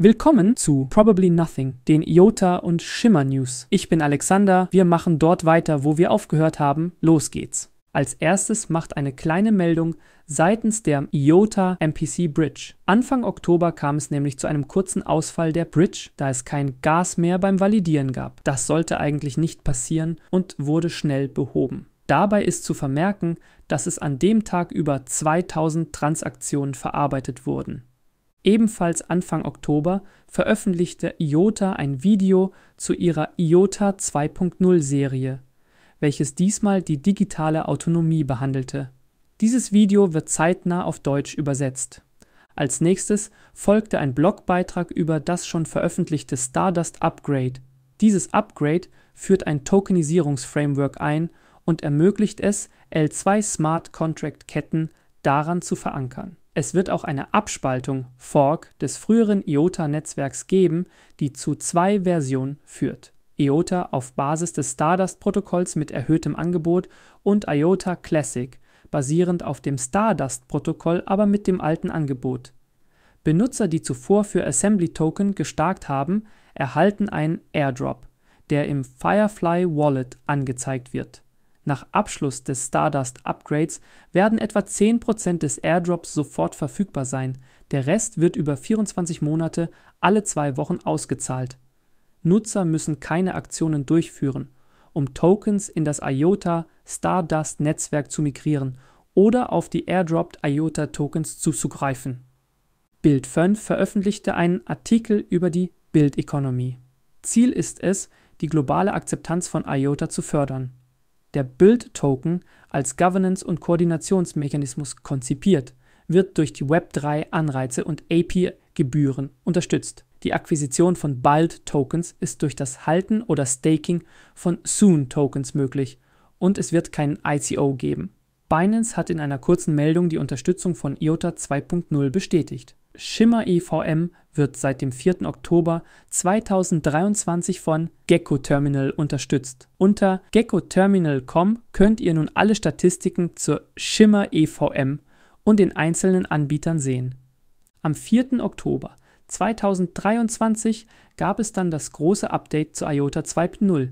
Willkommen zu Probably Nothing, den IOTA und Shimmer News. Ich bin Alexander, wir machen dort weiter, wo wir aufgehört haben. Los geht's. Als erstes macht eine kleine Meldung seitens der IOTA MPC Bridge. Anfang Oktober kam es nämlich zu einem kurzen Ausfall der Bridge, da es kein Gas mehr beim Validieren gab. Das sollte eigentlich nicht passieren und wurde schnell behoben. Dabei ist zu vermerken, dass es an dem Tag über 2000 Transaktionen verarbeitet wurden. Ebenfalls Anfang Oktober veröffentlichte IOTA ein Video zu ihrer IOTA 2.0 Serie welches diesmal die digitale Autonomie behandelte. Dieses Video wird zeitnah auf Deutsch übersetzt. Als nächstes folgte ein Blogbeitrag über das schon veröffentlichte Stardust Upgrade. Dieses Upgrade führt ein Tokenisierungsframework ein und ermöglicht es, L2 Smart Contract Ketten daran zu verankern. Es wird auch eine Abspaltung Fork des früheren IOTA Netzwerks geben, die zu zwei Versionen führt. IOTA auf Basis des Stardust-Protokolls mit erhöhtem Angebot und IOTA Classic basierend auf dem Stardust-Protokoll, aber mit dem alten Angebot. Benutzer, die zuvor für Assembly-Token gestarkt haben, erhalten einen Airdrop, der im Firefly Wallet angezeigt wird. Nach Abschluss des Stardust-Upgrades werden etwa 10% des Airdrops sofort verfügbar sein, der Rest wird über 24 Monate alle zwei Wochen ausgezahlt Nutzer müssen keine Aktionen durchführen, um Tokens in das IOTA Stardust Netzwerk zu migrieren oder auf die airdropped IOTA Tokens zuzugreifen. Bild 5 veröffentlichte einen Artikel über die Build Economy. Ziel ist es, die globale Akzeptanz von IOTA zu fördern. Der Build Token als Governance- und Koordinationsmechanismus konzipiert, wird durch die Web3 Anreize und ap Gebühren unterstützt. Die Akquisition von BALD-Tokens ist durch das Halten oder Staking von Soon-Tokens möglich und es wird keinen ICO geben. Binance hat in einer kurzen Meldung die Unterstützung von IOTA 2.0 bestätigt. Shimmer EVM wird seit dem 4. Oktober 2023 von Gecko Terminal unterstützt. Unter geckoterminal.com könnt ihr nun alle Statistiken zur Shimmer EVM und den einzelnen Anbietern sehen. Am 4. Oktober 2023 gab es dann das große Update zu IOTA 2.0.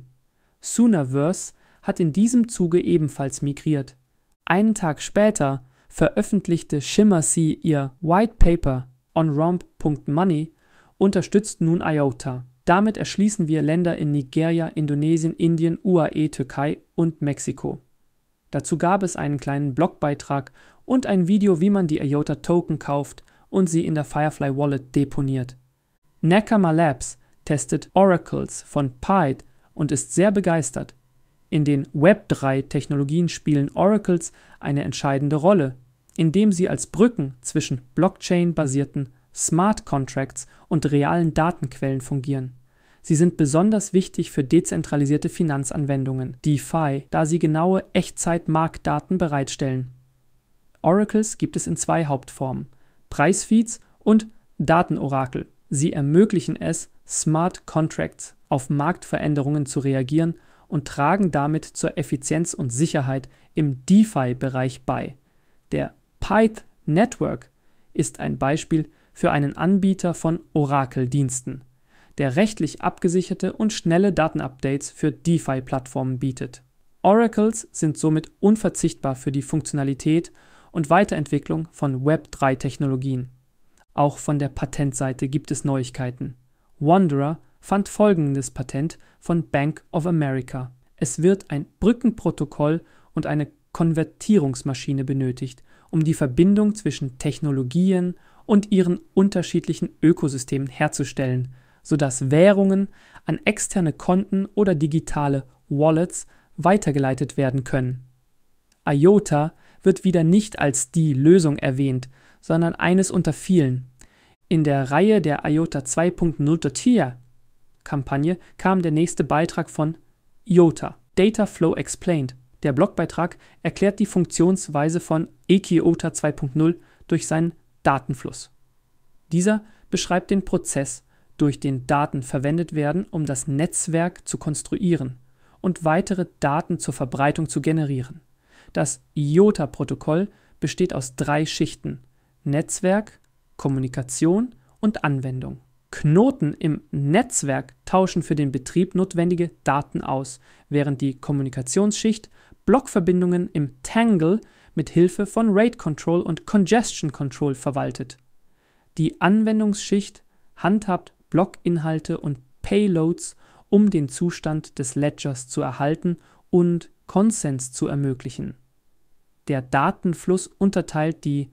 Soonerverse hat in diesem Zuge ebenfalls migriert. Einen Tag später veröffentlichte ShimmerSea ihr White Paper on romp.money unterstützt nun IOTA. Damit erschließen wir Länder in Nigeria, Indonesien, Indien, UAE, Türkei und Mexiko. Dazu gab es einen kleinen Blogbeitrag und ein Video, wie man die IOTA Token kauft und sie in der Firefly Wallet deponiert. Nakama Labs testet Oracles von Pied und ist sehr begeistert. In den Web3-Technologien spielen Oracles eine entscheidende Rolle, indem sie als Brücken zwischen Blockchain-basierten Smart Contracts und realen Datenquellen fungieren. Sie sind besonders wichtig für dezentralisierte Finanzanwendungen, DeFi, da sie genaue Echtzeit-Marktdaten bereitstellen. Oracles gibt es in zwei Hauptformen: Preisfeeds und Datenorakel. Sie ermöglichen es, Smart Contracts auf Marktveränderungen zu reagieren und tragen damit zur Effizienz und Sicherheit im DeFi-Bereich bei. Der Pyth Network ist ein Beispiel für einen Anbieter von Orakeldiensten, der rechtlich abgesicherte und schnelle Datenupdates für DeFi-Plattformen bietet. Oracles sind somit unverzichtbar für die Funktionalität und Weiterentwicklung von Web3-Technologien. Auch von der Patentseite gibt es Neuigkeiten. Wanderer fand folgendes Patent von Bank of America. Es wird ein Brückenprotokoll und eine Konvertierungsmaschine benötigt, um die Verbindung zwischen Technologien und ihren unterschiedlichen Ökosystemen herzustellen, sodass Währungen an externe Konten oder digitale Wallets weitergeleitet werden können. IOTA wird wieder nicht als die Lösung erwähnt, sondern eines unter vielen. In der Reihe der IOTA 2.0 Tortilla Kampagne kam der nächste Beitrag von IOTA Data Flow Explained. Der Blogbeitrag erklärt die Funktionsweise von EKIOTA 2.0 durch seinen Datenfluss. Dieser beschreibt den Prozess, durch den Daten verwendet werden, um das Netzwerk zu konstruieren und weitere Daten zur Verbreitung zu generieren. Das IOTA-Protokoll besteht aus drei Schichten: Netzwerk, Kommunikation und Anwendung. Knoten im Netzwerk tauschen für den Betrieb notwendige Daten aus, während die Kommunikationsschicht Blockverbindungen im Tangle mit Hilfe von Rate Control und Congestion Control verwaltet. Die Anwendungsschicht handhabt Blockinhalte und Payloads, um den Zustand des Ledgers zu erhalten und Konsens zu ermöglichen. Der Datenfluss unterteilt die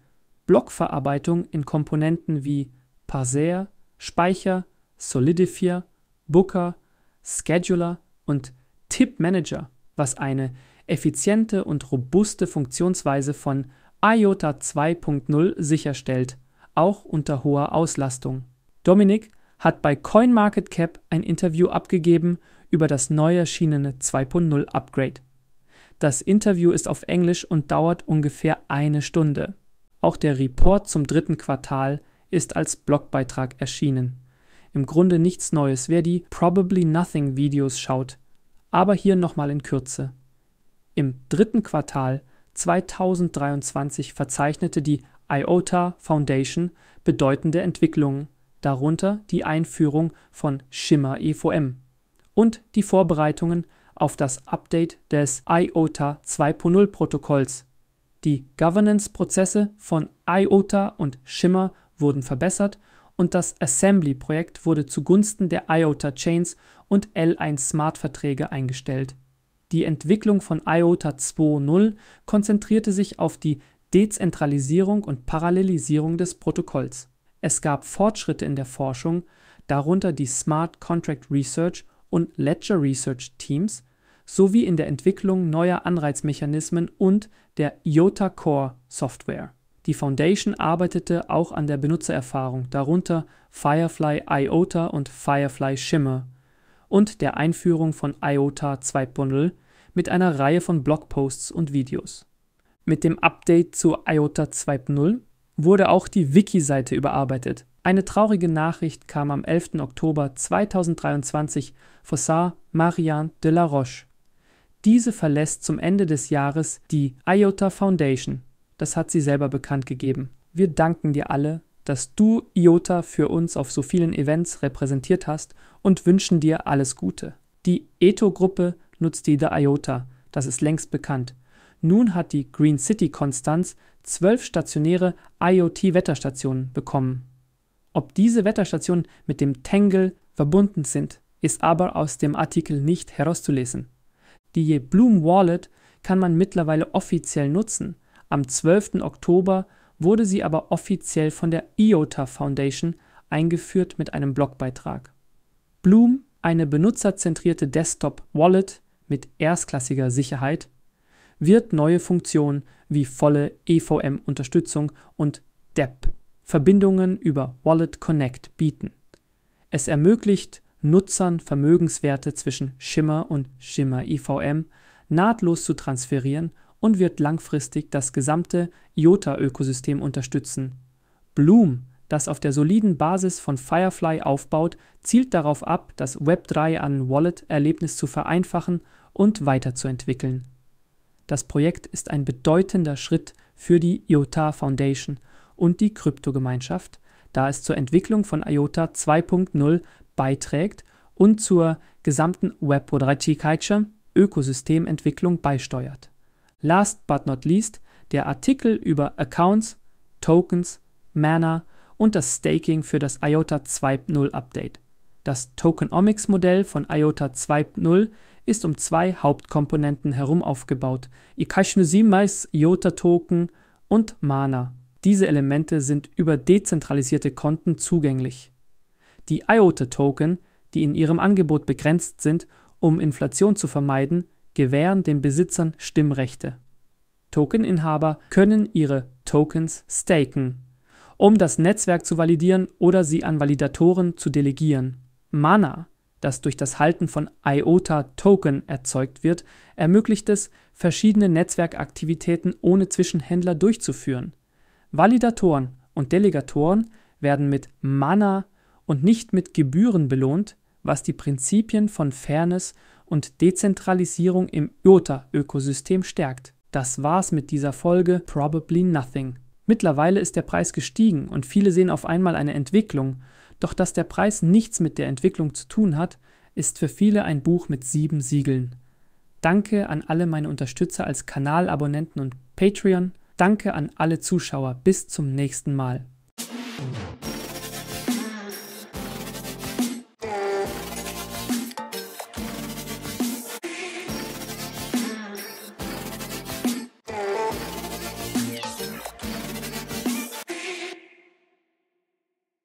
Blockverarbeitung in Komponenten wie Parser, Speicher, Solidifier, Booker, Scheduler und Tip Manager, was eine effiziente und robuste Funktionsweise von IOTA 2.0 sicherstellt, auch unter hoher Auslastung. Dominik hat bei CoinMarketCap ein Interview abgegeben über das neu erschienene 2.0 Upgrade. Das Interview ist auf Englisch und dauert ungefähr eine Stunde. Auch der Report zum dritten Quartal ist als Blogbeitrag erschienen. Im Grunde nichts Neues, wer die Probably Nothing Videos schaut. Aber hier nochmal in Kürze. Im dritten Quartal 2023 verzeichnete die IOTA Foundation bedeutende Entwicklungen, darunter die Einführung von Shimmer EVM und die Vorbereitungen auf das Update des IOTA 2.0 Protokolls. Die Governance-Prozesse von IOTA und Shimmer wurden verbessert und das Assembly-Projekt wurde zugunsten der IOTA-Chains und L1 Smart-Verträge eingestellt. Die Entwicklung von IOTA 2.0 konzentrierte sich auf die Dezentralisierung und Parallelisierung des Protokolls. Es gab Fortschritte in der Forschung, darunter die Smart Contract Research und Ledger Research Teams, sowie in der Entwicklung neuer Anreizmechanismen und der IOTA Core Software. Die Foundation arbeitete auch an der Benutzererfahrung, darunter Firefly IOTA und Firefly Shimmer, und der Einführung von IOTA 2.0 mit einer Reihe von Blogposts und Videos. Mit dem Update zu IOTA 2.0 wurde auch die Wiki-Seite überarbeitet. Eine traurige Nachricht kam am 11. Oktober 2023 von Sar Marianne de la Roche, diese verlässt zum Ende des Jahres die IOTA Foundation. Das hat sie selber bekannt gegeben. Wir danken dir alle, dass du IOTA für uns auf so vielen Events repräsentiert hast und wünschen dir alles Gute. Die ETO-Gruppe nutzt die der IOTA, das ist längst bekannt. Nun hat die Green City Konstanz zwölf stationäre IoT-Wetterstationen bekommen. Ob diese Wetterstationen mit dem Tangle verbunden sind, ist aber aus dem Artikel nicht herauszulesen. Die Bloom Wallet kann man mittlerweile offiziell nutzen. Am 12. Oktober wurde sie aber offiziell von der IOTA Foundation eingeführt mit einem Blogbeitrag. Bloom, eine benutzerzentrierte Desktop-Wallet mit erstklassiger Sicherheit, wird neue Funktionen wie volle EVM-Unterstützung und DEP, Verbindungen über Wallet Connect, bieten. Es ermöglicht Nutzern Vermögenswerte zwischen Shimmer und Shimmer IVM nahtlos zu transferieren und wird langfristig das gesamte IOTA-Ökosystem unterstützen. Bloom, das auf der soliden Basis von Firefly aufbaut, zielt darauf ab, das Web3 an Wallet-Erlebnis zu vereinfachen und weiterzuentwickeln. Das Projekt ist ein bedeutender Schritt für die IOTA Foundation und die Kryptogemeinschaft, da es zur Entwicklung von IOTA 2.0 beiträgt und zur gesamten Web Webprodajcikajce Ökosystementwicklung beisteuert. Last but not least der Artikel über Accounts, Tokens, Mana und das Staking für das IOTA 2.0 Update. Das Tokenomics-Modell von IOTA 2.0 ist um zwei Hauptkomponenten herum aufgebaut, Ikashnuzimais IOTA-Token und Mana. Diese Elemente sind über dezentralisierte Konten zugänglich. Die IOTA-Token, die in ihrem Angebot begrenzt sind, um Inflation zu vermeiden, gewähren den Besitzern Stimmrechte. Tokeninhaber können ihre Tokens staken, um das Netzwerk zu validieren oder sie an Validatoren zu delegieren. Mana, das durch das Halten von IOTA-Token erzeugt wird, ermöglicht es, verschiedene Netzwerkaktivitäten ohne Zwischenhändler durchzuführen. Validatoren und Delegatoren werden mit Mana und nicht mit Gebühren belohnt, was die Prinzipien von Fairness und Dezentralisierung im IOTA-Ökosystem stärkt. Das war's mit dieser Folge Probably Nothing. Mittlerweile ist der Preis gestiegen und viele sehen auf einmal eine Entwicklung, doch dass der Preis nichts mit der Entwicklung zu tun hat, ist für viele ein Buch mit sieben Siegeln. Danke an alle meine Unterstützer als Kanalabonnenten und Patreon. Danke an alle Zuschauer. Bis zum nächsten Mal.